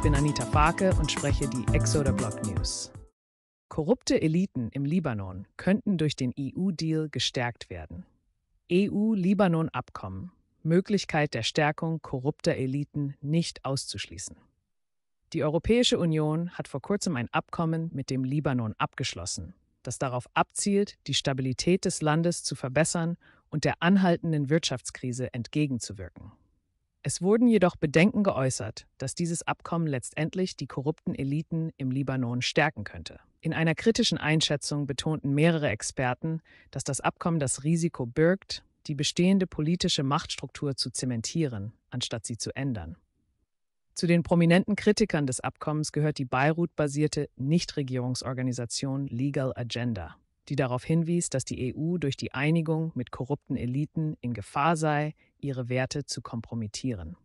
Ich bin Anita Farke und spreche die Exoder Block News. Korrupte Eliten im Libanon könnten durch den EU-Deal gestärkt werden. EU-Libanon-Abkommen. Möglichkeit der Stärkung korrupter Eliten nicht auszuschließen. Die Europäische Union hat vor kurzem ein Abkommen mit dem Libanon abgeschlossen, das darauf abzielt, die Stabilität des Landes zu verbessern und der anhaltenden Wirtschaftskrise entgegenzuwirken. Es wurden jedoch Bedenken geäußert, dass dieses Abkommen letztendlich die korrupten Eliten im Libanon stärken könnte. In einer kritischen Einschätzung betonten mehrere Experten, dass das Abkommen das Risiko birgt, die bestehende politische Machtstruktur zu zementieren, anstatt sie zu ändern. Zu den prominenten Kritikern des Abkommens gehört die Beirut-basierte Nichtregierungsorganisation Legal Agenda, die darauf hinwies, dass die EU durch die Einigung mit korrupten Eliten in Gefahr sei, ihre Werte zu kompromittieren.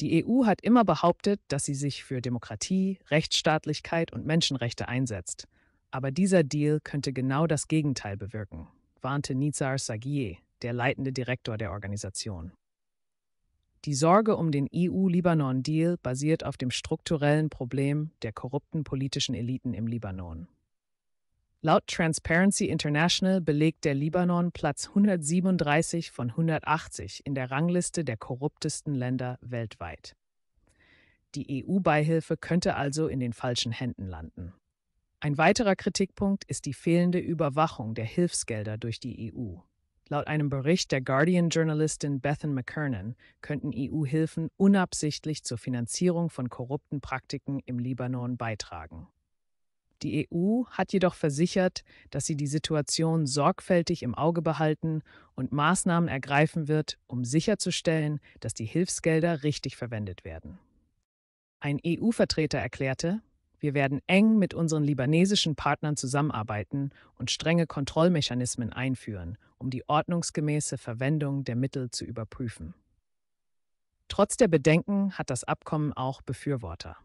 Die EU hat immer behauptet, dass sie sich für Demokratie, Rechtsstaatlichkeit und Menschenrechte einsetzt. Aber dieser Deal könnte genau das Gegenteil bewirken, warnte Nizar Sagier, der leitende Direktor der Organisation. Die Sorge um den EU-Libanon-Deal basiert auf dem strukturellen Problem der korrupten politischen Eliten im Libanon. Laut Transparency International belegt der Libanon Platz 137 von 180 in der Rangliste der korruptesten Länder weltweit. Die EU-Beihilfe könnte also in den falschen Händen landen. Ein weiterer Kritikpunkt ist die fehlende Überwachung der Hilfsgelder durch die EU. Laut einem Bericht der Guardian-Journalistin Bethan McKernan könnten EU-Hilfen unabsichtlich zur Finanzierung von korrupten Praktiken im Libanon beitragen. Die EU hat jedoch versichert, dass sie die Situation sorgfältig im Auge behalten und Maßnahmen ergreifen wird, um sicherzustellen, dass die Hilfsgelder richtig verwendet werden. Ein EU-Vertreter erklärte, wir werden eng mit unseren libanesischen Partnern zusammenarbeiten und strenge Kontrollmechanismen einführen, um die ordnungsgemäße Verwendung der Mittel zu überprüfen. Trotz der Bedenken hat das Abkommen auch Befürworter.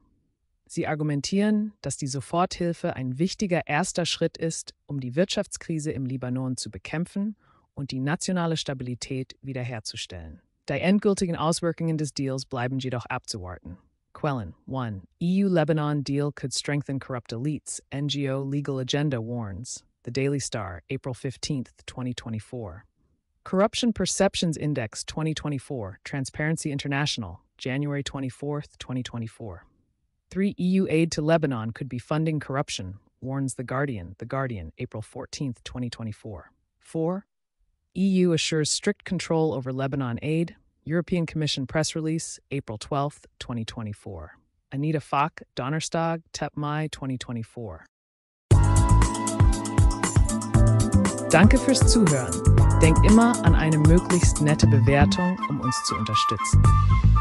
Sie argumentieren, dass die Soforthilfe ein wichtiger erster Schritt ist, um die Wirtschaftskrise im Libanon zu bekämpfen und die nationale Stabilität wiederherzustellen. Die endgültigen Auswirkungen des Deals bleiben jedoch abzuwarten. Quellen 1. EU-Lebanon deal could strengthen corrupt elites, NGO Legal Agenda warns. The Daily Star, April 15, 2024. Corruption Perceptions Index 2024, Transparency International, January 24, 2024. Three EU aid to Lebanon could be funding corruption, warns The Guardian, The Guardian, April 14, 2024. 4. EU assures strict control over Lebanon aid, European Commission press release, April 12, 2024. Anita Fock, Donnerstag, Tepmai, 2024. Danke fürs Zuhören. Denk immer an eine möglichst nette Bewertung, um uns zu unterstützen.